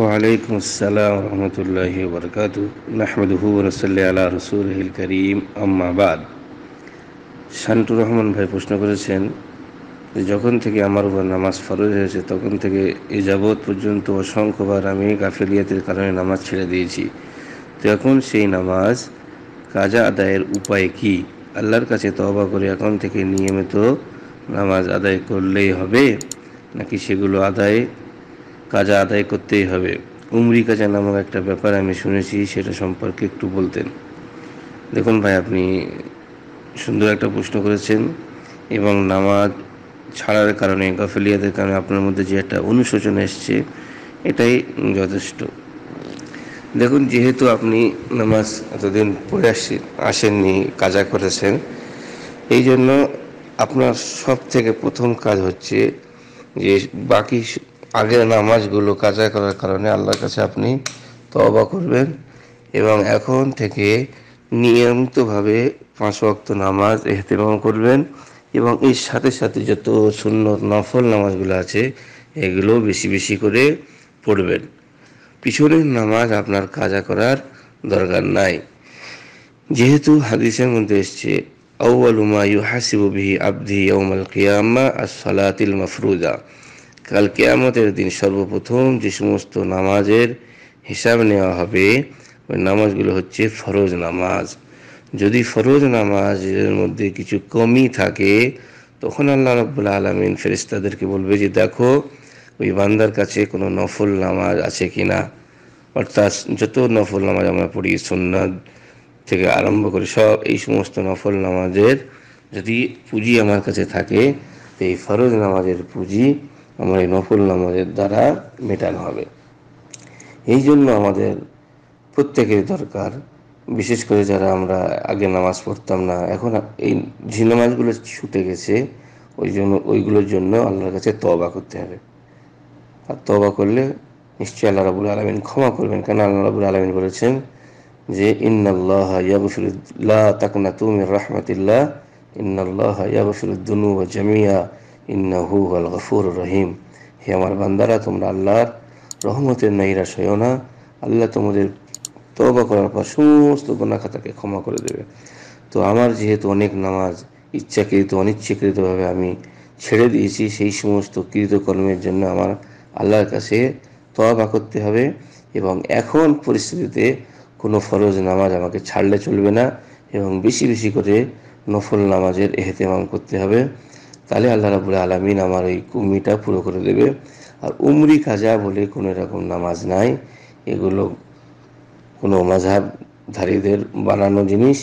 ওয়ালাইকুম আসসালাম রহমতুল্লাহ বরকাত নাহমদহু রসল্লি আল্লাহ রসুলহিল করিম আম্মাবাদ শান্তুর রহমান ভাই প্রশ্ন করেছেন যখন থেকে আমার উপর নামাজ ফরজ হয়েছে তখন থেকে এ যাবৎ পর্যন্ত অসংখ্যবার আমি গাফিলিয়াতের কারণে নামাজ ছেড়ে দিয়েছি তো এখন সেই নামাজ কাজা আদায়ের উপায় কি আল্লাহর কাছে তবা করে এখন থেকে নিয়মিত নামাজ আদায় করলেই হবে নাকি সেগুলো আদায় কাজ আদায় করতেই হবে উমরি কাজা নামক একটা ব্যাপার আমি শুনেছি সেটা সম্পর্কে একটু বলতেন দেখুন ভাই আপনি সুন্দর একটা প্রশ্ন করেছেন এবং নামাজ ছাড়ার কারণে গাফেলিয়াদের কারণে আপনার মধ্যে যে একটা অনুশোচনা এসছে এটাই যথেষ্ট দেখুন যেহেতু আপনি নামাজ এতদিন পড়ে আসেন আসেননি কাজা করেছেন এই জন্য আপনার সব থেকে প্রথম কাজ হচ্ছে যে বাকি আগের নামাজগুলো কাজা করার কারণে আল্লাহর কাছে আপনি তবা করবেন এবং এখন থেকে নিয়মিতভাবে পাঁচ ওয়াক্ত নামাজ এহতেমাম করবেন এবং এর সাথে সাথে যত শূন্য নফল নামাজগুলো আছে এগুলো বেশি বেশি করে পড়বেন পিছনের নামাজ আপনার কাজা করার দরকার নাই যেহেতু হাদিসের মধ্যে এসছে আউ্বালুমা ইউ হাসিবু বিহি আবদি ইয়াউমাল কিয়ামা সালাতিল মাফরুদা কাল কেয়ামতের দিন সর্বপ্রথম যে সমস্ত নামাজের হিসাব নেওয়া হবে ওই নামাজগুলো হচ্ছে ফরজ নামাজ যদি ফরজ নামাজের মধ্যে কিছু কমই থাকে তখন আল্লাহ রব্বুল আলমিন ফেরিস্তাদেরকে বলবে যে দেখো ওই বান্দার কাছে কোনো নফল নামাজ আছে কি না অর্থাৎ যত নফল নামাজ আমরা পড়ি সন্ন্যাদ থেকে আরম্ভ করে সব এই সমস্ত নফল নামাজের যদি পুঁজি আমার কাছে থাকে তো এই ফরজ নামাজের পুঁজি আমার এই নফল নামাজের দ্বারা মেটানো হবে এই জন্য আমাদের প্রত্যেকের দরকার বিশেষ করে যারা আমরা আগে নামাজ পড়তাম না এখন এই যে নামাজগুলো ছুটে গেছে ওই জন্য ওইগুলোর জন্য আল্লাহর কাছে তবা করতে হবে আর তবা করলে নিশ্চয়ই আল্লাহ রাবুল আলমিন ক্ষমা করবেন কেন আল্লাহ রাবুল আলমিন বলেছেন যে ইন্নাল্লাহ ইয়াবসুল্লাহ তাকনা তুমি রহমতুল্লাহ ইন্নাল্লাহ ইয়াবসুল দুনু জামিয়া ইন্নাহু আল গফুর রহিম হে আমার বান্দারা তোমরা আল্লাহর রহমতের নাইরা সয় না আল্লাহ তোমাদের তবা করার পর সমস্ত খাতাকে ক্ষমা করে দেবে তো আমার যেহেতু অনেক নামাজ ইচ্ছাকৃত অনিচ্ছাকৃতভাবে আমি ছেড়ে দিয়েছি সেই সমস্ত কৃতকর্মের জন্য আমার আল্লাহর কাছে তবা করতে হবে এবং এখন পরিস্থিতিতে কোনো ফরজ নামাজ আমাকে ছাড়লে চলবে না এবং বেশি বেশি করে নফল নামাজের এহতেমাম করতে হবে তাহলে আল্লাহ রাবুল আলমিন আমার এই কুমিটা পুরো করে দেবে আর উমরি খাজা বলে কোনো রকম নামাজ নাই এগুলো কোনো মাঝহাবধারীদের বানানো জিনিস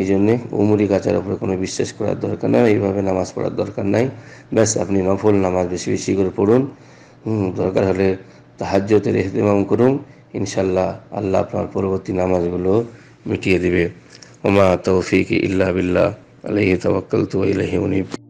এই জন্যে উমরি খাজার উপরে কোনো বিশ্বাস করার দরকার নাই এইভাবে নামাজ পড়ার দরকার নাই ব্যাস আপনি নফল নামাজ বেশি বেশি করে পড়ুন দরকার হলে তাহাজ্যতের এহতেমাম করুন ইনশাল্লাহ আল্লাহ আপনার পরবর্তী নামাজগুলো মিটিয়ে দেবে ওমা তৌফিক ইল্লা বিল্লাহ আলহি তবাক্কাল তু ইলাহি উনিব